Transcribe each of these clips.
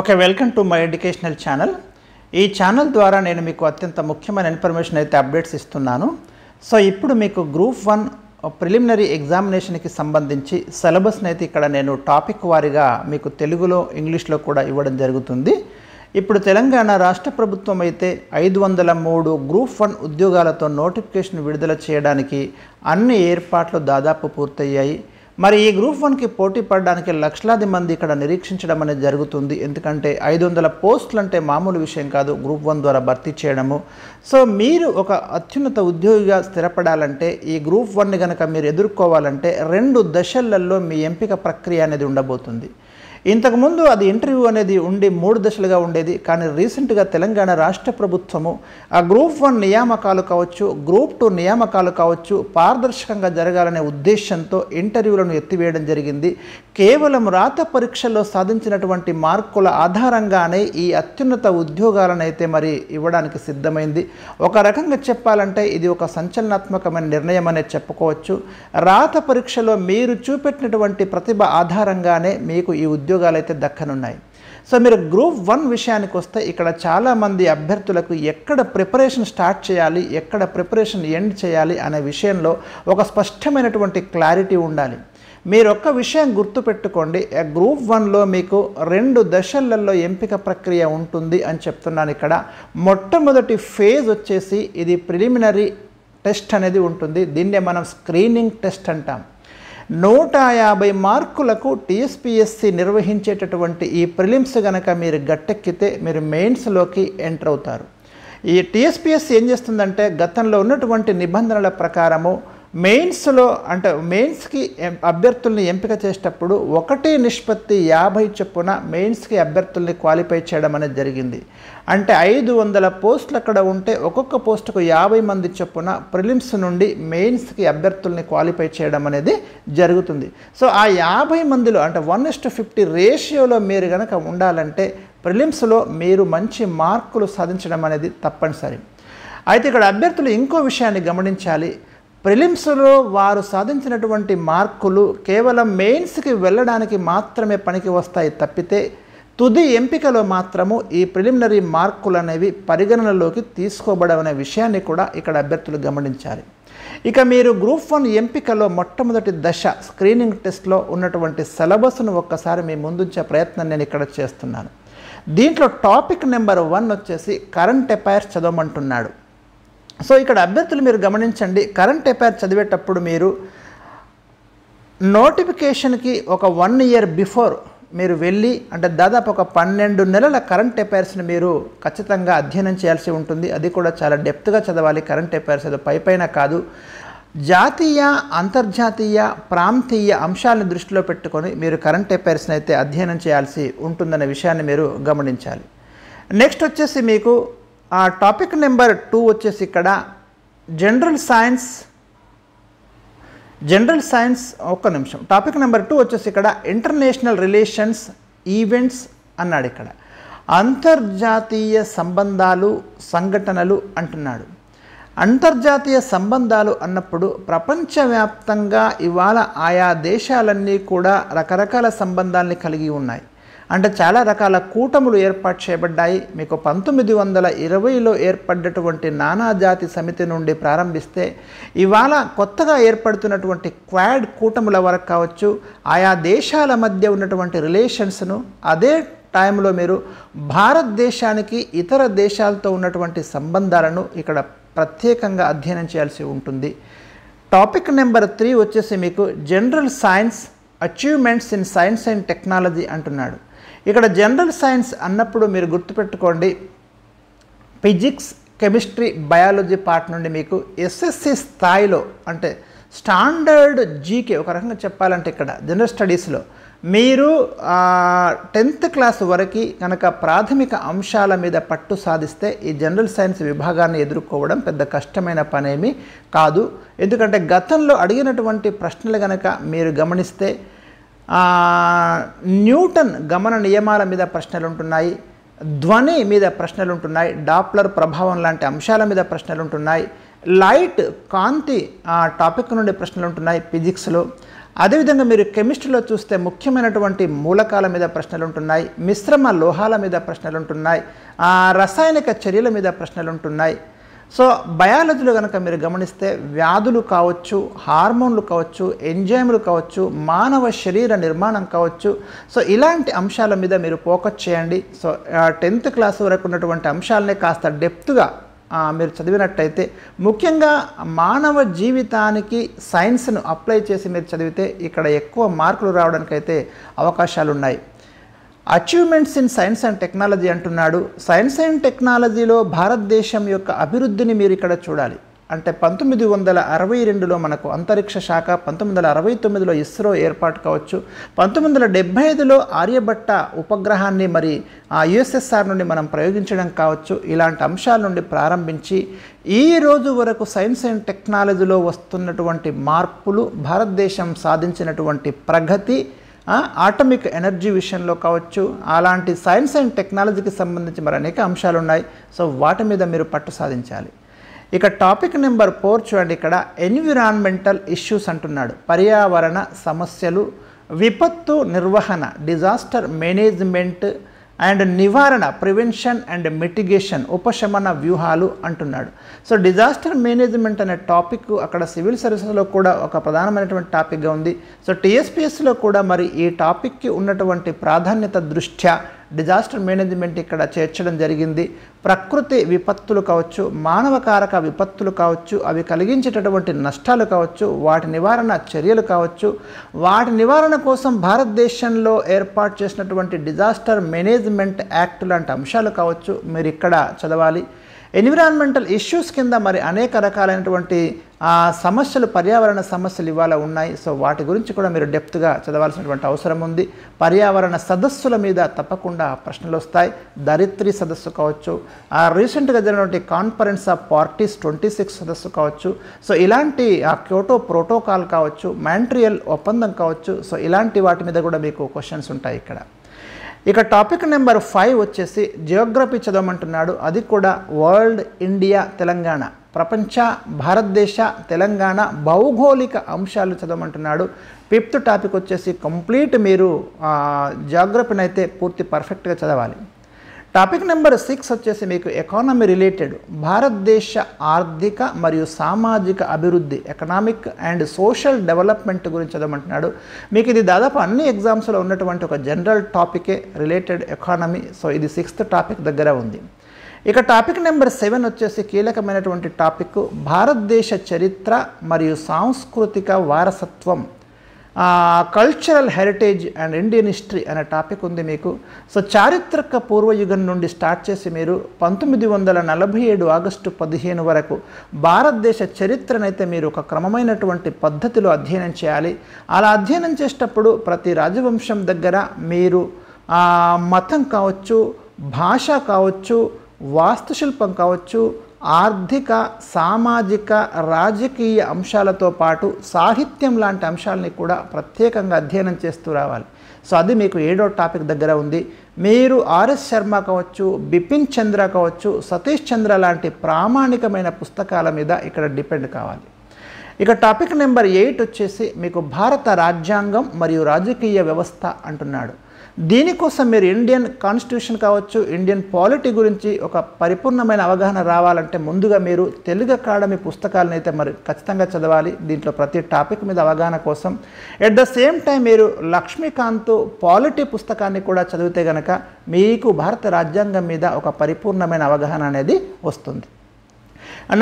okay welcome to my educational channel ఈ channel ద్వారా నేను మీకు అత్యంత ముఖ్యమైన ఇన్ఫర్మేషన్ అయితే అప్డేట్స్ ఇస్తున్నాను సో ఇప్పుడు మీకు గ్రూప్ వన్ ప్రిలిమినరీ ఎగ్జామినేషన్కి సంబంధించి సిలబస్ని అయితే ఇక్కడ నేను టాపిక్ వారీగా మీకు తెలుగులో ఇంగ్లీష్లో కూడా ఇవ్వడం జరుగుతుంది ఇప్పుడు తెలంగాణ రాష్ట్ర ప్రభుత్వం అయితే ఐదు వందల మూడు గ్రూప్ వన్ ఉద్యోగాలతో నోటిఫికేషన్ విడుదల చేయడానికి అన్ని ఏర్పాట్లు దాదాపు పూర్తయ్యాయి మరి ఈ గ్రూప్ వన్కి పోటీ పడడానికి లక్షలాది మంది ఇక్కడ నిరీక్షించడం అనేది జరుగుతుంది ఎందుకంటే ఐదు వందల పోస్టులు అంటే మామూలు విషయం కాదు గ్రూప్ వన్ ద్వారా భర్తీ చేయడము సో మీరు ఒక అత్యున్నత ఉద్యోగిగా స్థిరపడాలంటే ఈ గ్రూప్ వన్ని కనుక మీరు ఎదుర్కోవాలంటే రెండు దశలలో మీ ఎంపిక ప్రక్రియ అనేది ఉండబోతుంది ఇంతకుముందు అది ఇంటర్వ్యూ అనేది ఉండి మూడు దశలుగా ఉండేది కానీ రీసెంట్గా తెలంగాణ రాష్ట్ర ప్రభుత్వము ఆ గ్రూప్ వన్ నియామకాలు కావచ్చు గ్రూప్ టూ నియామకాలు కావచ్చు పారదర్శకంగా జరగాలనే ఉద్దేశంతో ఇంటర్వ్యూలను ఎత్తివేయడం జరిగింది కేవలం రాత పరీక్షల్లో సాధించినటువంటి మార్కుల ఆధారంగానే ఈ అత్యున్నత ఉద్యోగాలను అయితే మరి ఇవ్వడానికి సిద్ధమైంది ఒక రకంగా చెప్పాలంటే ఇది ఒక సంచలనాత్మకమైన నిర్ణయం అనేది చెప్పుకోవచ్చు రాత పరీక్షలో మీరు చూపెట్టినటువంటి ప్రతిభ ఆధారంగానే మీకు ఈ ఉద్యోగం ఉద్యోగాలు అయితే దక్కనున్నాయి సో మీరు గ్రూప్ వన్ విషయానికి వస్తే ఇక్కడ చాలామంది అభ్యర్థులకు ఎక్కడ ప్రిపరేషన్ స్టార్ట్ చేయాలి ఎక్కడ ప్రిపరేషన్ ఎండ్ చేయాలి అనే విషయంలో ఒక స్పష్టమైనటువంటి క్లారిటీ ఉండాలి మీరు ఒక్క విషయం గుర్తుపెట్టుకోండి గ్రూప్ వన్లో మీకు రెండు దశలలో ఎంపిక ప్రక్రియ ఉంటుంది అని చెప్తున్నాను ఇక్కడ మొట్టమొదటి ఫేజ్ వచ్చేసి ఇది ప్రిలిమినరీ టెస్ట్ అనేది ఉంటుంది దీన్నే మనం స్క్రీనింగ్ టెస్ట్ అంటాం నూట యాభై మార్కులకు టీఎస్పిఎస్సి నిర్వహించేటటువంటి ఈ ప్రిలిమ్స్ కనుక మీరు గట్టెక్కితే మీరు మెయిన్స్లోకి ఎంటర్ అవుతారు ఈ టీఎస్పిఎస్సి ఏం చేస్తుందంటే గతంలో ఉన్నటువంటి నిబంధనల ప్రకారము మెయిన్స్లో అంటే మెయిన్స్కి అభ్యర్థుల్ని ఎంపిక చేసేటప్పుడు ఒకటే నిష్పత్తి యాభై చొప్పున మెయిన్స్కి అభ్యర్థుల్ని క్వాలిఫై చేయడం అనేది జరిగింది అంటే ఐదు వందల పోస్టులు అక్కడ ఉంటే ఒక్కొక్క పోస్టుకు యాభై మంది చొప్పున ప్రిలిమ్స్ నుండి మెయిన్స్కి అభ్యర్థుల్ని క్వాలిఫై చేయడం అనేది జరుగుతుంది సో ఆ యాభై మందిలో అంటే వన్ ఇస్ ఫిఫ్టీ రేషియోలో మీరు కనుక ఉండాలంటే ప్రిలిమ్స్లో మీరు మంచి మార్కులు సాధించడం అనేది తప్పనిసరి అయితే ఇక్కడ అభ్యర్థులు ఇంకో విషయాన్ని గమనించాలి ప్రిలిమ్స్లో వారు సాధించినటువంటి మార్కులు కేవలం మెయిన్స్కి వెళ్ళడానికి మాత్రమే పనికి వస్తాయి తప్పితే తుది ఎంపికలో మాత్రము ఈ ప్రిలిమినరీ మార్కులు అనేవి పరిగణనలోకి తీసుకోబడవనే విషయాన్ని కూడా ఇక్కడ అభ్యర్థులు గమనించాలి ఇక మీరు గ్రూప్ వన్ ఎంపికలో మొట్టమొదటి దశ స్క్రీనింగ్ టెస్ట్లో ఉన్నటువంటి సిలబస్ను ఒక్కసారి మీ ముందుంచే ప్రయత్నం నేను ఇక్కడ చేస్తున్నాను దీంట్లో టాపిక్ నెంబర్ వన్ వచ్చేసి కరెంట్ అఫైర్స్ చదవమంటున్నాడు సో ఇక్కడ అభ్యర్థులు మీరు గమనించండి కరెంట్ అఫైర్ చదివేటప్పుడు మీరు నోటిఫికేషన్కి ఒక వన్ ఇయర్ బిఫోర్ మీరు వెళ్ళి అంటే దాదాపు ఒక పన్నెండు నెలల కరెంట్ అఫైర్స్ని మీరు ఖచ్చితంగా అధ్యయనం చేయాల్సి ఉంటుంది అది కూడా చాలా డెప్త్గా చదవాలి కరెంట్ అఫైర్స్ అది పై పైన కాదు జాతీయ అంతర్జాతీయ ప్రాంతీయ అంశాలను దృష్టిలో పెట్టుకొని మీరు కరెంట్ అఫైర్స్ని అయితే అధ్యయనం చేయాల్సి ఉంటుందనే విషయాన్ని మీరు గమనించాలి నెక్స్ట్ వచ్చేసి మీకు ఆ టాపిక్ నెంబర్ టూ వచ్చేసి ఇక్కడ జనరల్ సైన్స్ జనరల్ సైన్స్ ఒక్క నిమిషం టాపిక్ నెంబర్ టూ వచ్చేసి ఇక్కడ ఇంటర్నేషనల్ రిలేషన్స్ ఈవెంట్స్ అన్నాడు ఇక్కడ అంతర్జాతీయ సంబంధాలు సంఘటనలు అంటున్నాడు అంతర్జాతీయ సంబంధాలు అన్నప్పుడు ప్రపంచవ్యాప్తంగా ఇవాళ ఆయా దేశాలన్నీ కూడా రకరకాల సంబంధాలని కలిగి ఉన్నాయి అంటే చాలా రకాల కూటములు ఏర్పాటు చేయబడ్డాయి మీకు పంతొమ్మిది వందల ఇరవైలో ఏర్పడ్డటువంటి నానాజాతి సమితి నుండి ప్రారంభిస్తే ఇవాళ కొత్తగా ఏర్పడుతున్నటువంటి క్వాడ్ కూటముల వరకు కావచ్చు ఆయా దేశాల మధ్య ఉన్నటువంటి రిలేషన్స్ను అదే టైంలో మీరు భారతదేశానికి ఇతర దేశాలతో ఉన్నటువంటి సంబంధాలను ఇక్కడ ప్రత్యేకంగా అధ్యయనం చేయాల్సి ఉంటుంది టాపిక్ నెంబర్ త్రీ వచ్చేసి మీకు general science achievements in science and technology అంటున్నాడు ఇక్కడ జనరల్ సైన్స్ అన్నప్పుడు మీరు గుర్తుపెట్టుకోండి ఫిజిక్స్ కెమిస్ట్రీ బయాలజీ పార్ట్ నుండి మీకు ఎస్ఎస్సి స్థాయిలో అంటే స్టాండర్డ్ జీకే ఒక రకంగా చెప్పాలంటే ఇక్కడ జనరల్ స్టడీస్లో మీరు టెన్త్ క్లాస్ వరకు కనుక ప్రాథమిక అంశాల మీద పట్టు సాధిస్తే ఈ జనరల్ సైన్స్ విభాగాన్ని ఎదుర్కోవడం పెద్ద కష్టమైన పనేమి కాదు ఎందుకంటే గతంలో అడిగినటువంటి ప్రశ్నలు కనుక మీరు గమనిస్తే న్యూటన్ గమన నియమాల మీద ప్రశ్నలు ఉంటున్నాయి ధ్వని మీద ప్రశ్నలు ఉంటున్నాయి డాప్లర్ ప్రభావం లాంటి అంశాల మీద ప్రశ్నలు ఉంటున్నాయి లైట్ కాంతి ఆ టాపిక్ నుండి ప్రశ్నలు ఉంటున్నాయి ఫిజిక్స్లో అదేవిధంగా మీరు కెమిస్ట్రీలో చూస్తే ముఖ్యమైనటువంటి మూలకాల మీద ప్రశ్నలు ఉంటున్నాయి మిశ్రమ లోహాల మీద ప్రశ్నలు ఉంటున్నాయి రసాయనిక చర్యల మీద ప్రశ్నలు ఉంటున్నాయి సో బయాలజీలో కనుక మీరు గమనిస్తే వ్యాధులు కావచ్చు హార్మోన్లు కావచ్చు ఎంజైములు కావచ్చు మానవ శరీర నిర్మాణం కావచ్చు సో ఇలాంటి అంశాల మీద మీరు ఫోకస్ చేయండి సో టెన్త్ క్లాస్ వరకు ఉన్నటువంటి అంశాలనే కాస్త డెప్త్గా మీరు చదివినట్టయితే ముఖ్యంగా మానవ జీవితానికి సైన్స్ను అప్లై చేసి మీరు చదివితే ఇక్కడ ఎక్కువ మార్కులు రావడానికైతే అవకాశాలు ఉన్నాయి achievements in science and technology అంటున్నాడు సైన్స్ అండ్ టెక్నాలజీలో భారతదేశం యొక్క అభివృద్ధిని మీరు ఇక్కడ చూడాలి అంటే పంతొమ్మిది వందల అరవై రెండులో మనకు అంతరిక్ష శాఖ పంతొమ్మిది వందల అరవై తొమ్మిదిలో ఇస్రో ఏర్పాటు కావచ్చు పంతొమ్మిది వందల డెబ్బై ఐదులో ఆర్యభట్ట ఉపగ్రహాన్ని మరి ఆ యుఎస్ఎస్ఆర్ నుండి మనం ప్రయోగించడం కావచ్చు ఇలాంటి అంశాల నుండి ప్రారంభించి ఈ రోజు వరకు సైన్స్ అండ్ టెక్నాలజీలో వస్తున్నటువంటి మార్పులు భారతదేశం సాధించినటువంటి ప్రగతి ఆటమిక్ ఎనర్జీ విషయంలో కావచ్చు అలాంటి సైన్స్ అండ్ టెక్నాలజీకి సంబంధించి మరి అనేక అంశాలు ఉన్నాయి సో వాటి మీద మీరు పట్టు సాధించాలి ఇక టాపిక్ నెంబర్ ఫోర్ చూడండి ఇక్కడ ఎన్విరాన్మెంటల్ ఇష్యూస్ అంటున్నాడు పర్యావరణ సమస్యలు విపత్తు నిర్వహణ డిజాస్టర్ మేనేజ్మెంట్ అండ్ నివారణ ప్రివెన్షన్ అండ్ మిటిగేషన్ ఉపశమన వ్యూహాలు అంటున్నాడు సో డిజాస్టర్ మేనేజ్మెంట్ అనే టాపిక్ అక్కడ సివిల్ సర్వీసెస్లో కూడా ఒక ప్రధానమైనటువంటి టాపిక్గా ఉంది సో టీఎస్పీఎస్లో కూడా మరి ఈ టాపిక్కి ఉన్నటువంటి ప్రాధాన్యత దృష్ట్యా డిజాస్టర్ మేనేజ్మెంట్ ఇక్కడ చేర్చడం జరిగింది ప్రకృతి విపత్తులు కావచ్చు మానవ కారక విపత్తులు కావచ్చు అవి కలిగించేటటువంటి నష్టాలు కావచ్చు వాటి నివారణ చర్యలు కావచ్చు వాటి నివారణ కోసం భారతదేశంలో ఏర్పాటు చేసినటువంటి డిజాస్టర్ మేనేజ్మెంట్ యాక్ట్ లాంటి అంశాలు కావచ్చు మీరు ఇక్కడ చదవాలి ఎన్విరాన్మెంటల్ ఇష్యూస్ కింద మరి అనేక రకాలైనటువంటి ఆ సమస్యలు పర్యావరణ సమస్యలు ఇవాళ ఉన్నాయి సో వాటి గురించి కూడా మీరు డెప్త్గా చదవాల్సినటువంటి అవసరం ఉంది పర్యావరణ సదస్సుల మీద తప్పకుండా ప్రశ్నలు వస్తాయి దరిత్రి సదస్సు కావచ్చు ఆ రీసెంట్గా జరిగినటువంటి conference of parties twenty six సదస్సు కావచ్చు సో ఇలాంటి ఆ క్యోటో ప్రోటోకాల్ కావచ్చు మ్యాంట్రియల్ ఒప్పందం కావచ్చు సో ఇలాంటి వాటి మీద కూడా మీకు క్వశ్చన్స్ ఉంటాయి ఇక్కడ ఇక టాపిక్ నెంబర్ ఫైవ్ వచ్చేసి జియోగ్రఫీ చదవమంటున్నాడు అది కూడా వరల్డ్ ఇండియా తెలంగాణ ప్రపంచ భారతదేశ తెలంగాణ భౌగోళిక అంశాలు చదవమంటున్నాడు ఫిఫ్త్ టాపిక్ వచ్చేసి కంప్లీట్ మీరు జాగ్రఫీని అయితే పూర్తి పర్ఫెక్ట్గా చదవాలి టాపిక్ నెంబర్ సిక్స్ వచ్చేసి మీకు ఎకానమీ రిలేటెడ్ భారతదేశ ఆర్థిక మరియు సామాజిక అభివృద్ధి ఎకనామిక్ అండ్ సోషల్ డెవలప్మెంట్ గురించి చదవమంటున్నాడు మీకు ఇది దాదాపు అన్ని ఎగ్జామ్స్లో ఉన్నటువంటి ఒక జనరల్ టాపికే రిలేటెడ్ ఎకానమీ సో ఇది సిక్స్త్ టాపిక్ దగ్గర ఉంది ఇక టాపిక్ నెంబర్ సెవెన్ వచ్చేసి కీలకమైనటువంటి టాపిక్ భారతదేశ చరిత్ర మరియు సాంస్కృతిక వారసత్వం cultural heritage and Indian history అనే టాపిక్ ఉంది మీకు సో చారిత్రక పూర్వయుగం నుండి స్టార్ట్ చేసి మీరు పంతొమ్మిది వందల నలభై ఏడు ఆగస్టు పదిహేను వరకు భారతదేశ చరిత్రనైతే మీరు ఒక క్రమమైనటువంటి పద్ధతిలో అధ్యయనం చేయాలి అలా అధ్యయనం చేసేటప్పుడు ప్రతి రాజవంశం దగ్గర మీరు మతం కావచ్చు భాష కావచ్చు వాస్తుశిల్పం కావచ్చు ఆర్థిక సామాజిక రాజకీయ అంశాలతో పాటు సాహిత్యం లాంటి అంశాలని కూడా ప్రత్యేకంగా అధ్యయనం చేస్తూ రావాలి సో అది మీకు ఏడో టాపిక్ దగ్గర ఉంది మీరు ఆర్ఎస్ శర్మ కావచ్చు బిపిన్ చంద్ర కావచ్చు సతీష్ చంద్ర లాంటి ప్రామాణికమైన పుస్తకాల మీద ఇక్కడ డిపెండ్ కావాలి ఇక టాపిక్ నెంబర్ ఎయిట్ వచ్చేసి మీకు భారత రాజ్యాంగం మరియు రాజకీయ వ్యవస్థ అంటున్నాడు దీనికోసం మీరు ఇండియన్ కాన్స్టిట్యూషన్ కావచ్చు ఇండియన్ పాలిటీ గురించి ఒక పరిపూర్ణమైన అవగాహన రావాలంటే ముందుగా మీరు తెలుగు అకాడమీ పుస్తకాలను అయితే మరి ఖచ్చితంగా చదవాలి దీంట్లో ప్రతి టాపిక్ మీద అవగాహన కోసం ఎట్ ద సేమ్ టైం మీరు లక్ష్మీకాంత్ పాలిటీ పుస్తకాన్ని కూడా చదివితే గనక మీకు భారత రాజ్యాంగం మీద ఒక పరిపూర్ణమైన అవగాహన అనేది వస్తుంది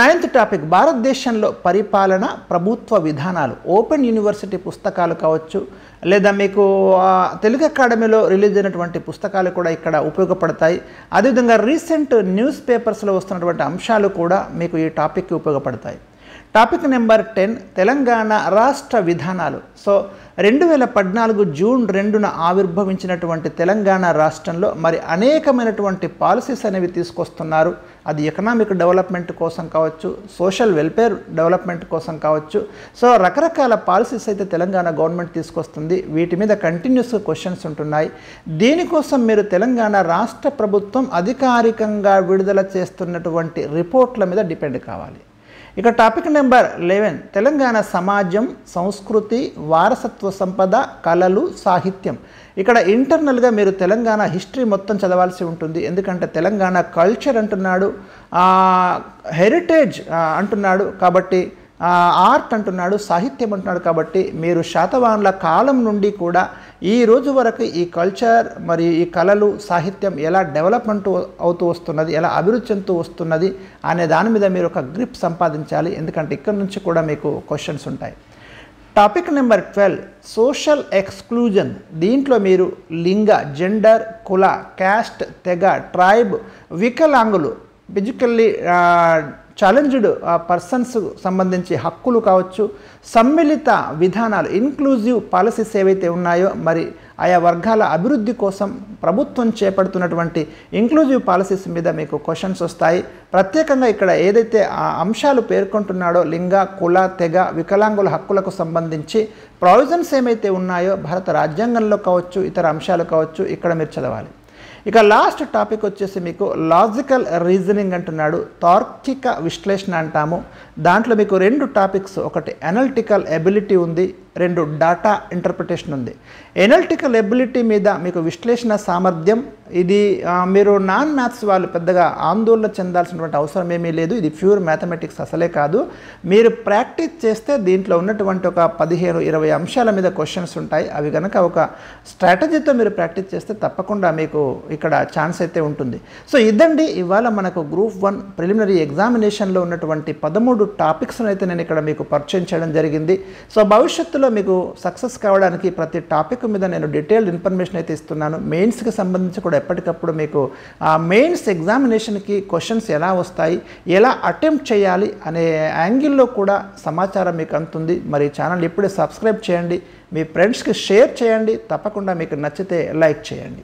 నైన్త్ టాపిక్ భారతదేశంలో పరిపాలన ప్రభుత్వ విధానాలు ఓపెన్ యూనివర్సిటీ పుస్తకాలు కావచ్చు లేదా మీకు తెలుగు అకాడమీలో రిలీజ్ అయినటువంటి పుస్తకాలు కూడా ఇక్కడ ఉపయోగపడతాయి అదేవిధంగా రీసెంట్ న్యూస్ పేపర్స్లో వస్తున్నటువంటి అంశాలు కూడా మీకు ఈ టాపిక్కి ఉపయోగపడతాయి టాపిక్ నెంబర్ టెన్ తెలంగాణ రాష్ట్ర విధానాలు సో రెండు వేల పద్నాలుగు జూన్ రెండున ఆవిర్భవించినటువంటి తెలంగాణ రాష్ట్రంలో మరి అనేకమైనటువంటి పాలసీస్ అనేవి తీసుకొస్తున్నారు అది ఎకనామిక్ డెవలప్మెంట్ కోసం కావచ్చు సోషల్ వెల్ఫేర్ డెవలప్మెంట్ కోసం కావచ్చు సో రకరకాల పాలసీస్ అయితే తెలంగాణ గవర్నమెంట్ తీసుకొస్తుంది వీటి మీద కంటిన్యూస్ క్వశ్చన్స్ ఉంటున్నాయి దీనికోసం మీరు తెలంగాణ రాష్ట్ర ప్రభుత్వం అధికారికంగా విడుదల చేస్తున్నటువంటి రిపోర్ట్ల మీద డిపెండ్ కావాలి ఇక టాపిక్ నెంబర్ లెవెన్ తెలంగాణ సమాజం సంస్కృతి వారసత్వ సంపద కళలు సాహిత్యం ఇక్కడ ఇంటర్నల్గా మీరు తెలంగాణ హిస్టరీ మొత్తం చదవాల్సి ఉంటుంది ఎందుకంటే తెలంగాణ కల్చర్ అంటున్నాడు హెరిటేజ్ అంటున్నాడు కాబట్టి ఆర్ట్ అంటున్నాడు సాహిత్యం అంటున్నాడు కాబట్టి మీరు శాతవాహనుల కాలం నుండి కూడా ఈ రోజు వరకు ఈ కల్చర్ మరియు ఈ కళలు సాహిత్యం ఎలా డెవలప్మెంట్ అవుతూ వస్తున్నది ఎలా అభివృద్ధి చెందుతూ వస్తున్నది అనే దాని మీద మీరు ఒక గ్రిప్ సంపాదించాలి ఎందుకంటే ఇక్కడ నుంచి కూడా మీకు క్వశ్చన్స్ ఉంటాయి topic number twelve social exclusion దీంట్లో మీరు లింగ జెండర్ కుల క్యాస్ట్ తెగ ట్రైబ్ వికలాంగులు ఫిజికల్లీ ఛాలెంజ్డ్ ఆ పర్సన్స్ సంబంధించి హక్కులు కావచ్చు సమ్మిళిత విధానాలు ఇన్క్లూజివ్ పాలసీస్ ఏవైతే ఉన్నాయో మరి ఆయా వర్గాల అభివృద్ధి కోసం ప్రభుత్వం చేపడుతున్నటువంటి ఇంక్లూజివ్ పాలసీస్ మీద మీకు క్వశ్చన్స్ వస్తాయి ప్రత్యేకంగా ఇక్కడ ఏదైతే ఆ అంశాలు పేర్కొంటున్నాడో లింగ కుల తెగ వికలాంగుల హక్కులకు సంబంధించి ప్రావిజన్స్ ఏమైతే ఉన్నాయో భారత రాజ్యాంగంలో కావచ్చు ఇతర అంశాలు కావచ్చు ఇక్కడ మీరు చదవాలి ఇక లాస్ట్ టాపిక్ వచ్చేసి మీకు లాజికల్ రీజనింగ్ అంటున్నాడు తార్కిక విశ్లేషణ అంటాము దాంట్లో మీకు రెండు టాపిక్స్ ఒకటి అనలిటికల్ ఎబిలిటీ ఉంది రెండు డాటా ఇంటర్ప్రిటేషన్ ఉంది ఎనల్టికల్ ఎబిలిటీ మీద మీకు విశ్లేషణ సామర్థ్యం ఇది మీరు నాన్ మ్యాథ్స్ వాళ్ళు పెద్దగా ఆందోళన చెందాల్సినటువంటి అవసరం ఏమీ లేదు ఇది ప్యూర్ మ్యాథమెటిక్స్ అసలే కాదు మీరు ప్రాక్టీస్ చేస్తే దీంట్లో ఉన్నటువంటి ఒక పదిహేను ఇరవై అంశాల మీద క్వశ్చన్స్ ఉంటాయి అవి కనుక ఒక స్ట్రాటజీతో మీరు ప్రాక్టీస్ చేస్తే తప్పకుండా మీకు ఇక్కడ ఛాన్స్ అయితే ఉంటుంది సో ఇదండి ఇవాళ మనకు గ్రూప్ వన్ ప్రిలిమినరీ ఎగ్జామినేషన్లో ఉన్నటువంటి పదమూడు టాపిక్స్ను అయితే నేను ఇక్కడ మీకు పరిచయం చేయడం జరిగింది సో భవిష్యత్తులో మీకు సక్సెస్ కావడానికి ప్రతి టాపిక్ మీద నేను డీటెయిల్డ్ ఇన్ఫర్మేషన్ అయితే ఇస్తున్నాను మెయిన్స్కి సంబంధించి కూడా ఎప్పటికప్పుడు మీకు ఆ మెయిన్స్ ఎగ్జామినేషన్కి క్వశ్చన్స్ ఎలా వస్తాయి ఎలా అటెంప్ట్ చేయాలి అనే యాంగిల్లో కూడా సమాచారం మీకు అందుతుంది మరి ఛానల్ ఇప్పుడే సబ్స్క్రైబ్ చేయండి మీ ఫ్రెండ్స్కి షేర్ చేయండి తప్పకుండా మీకు నచ్చితే లైక్ చేయండి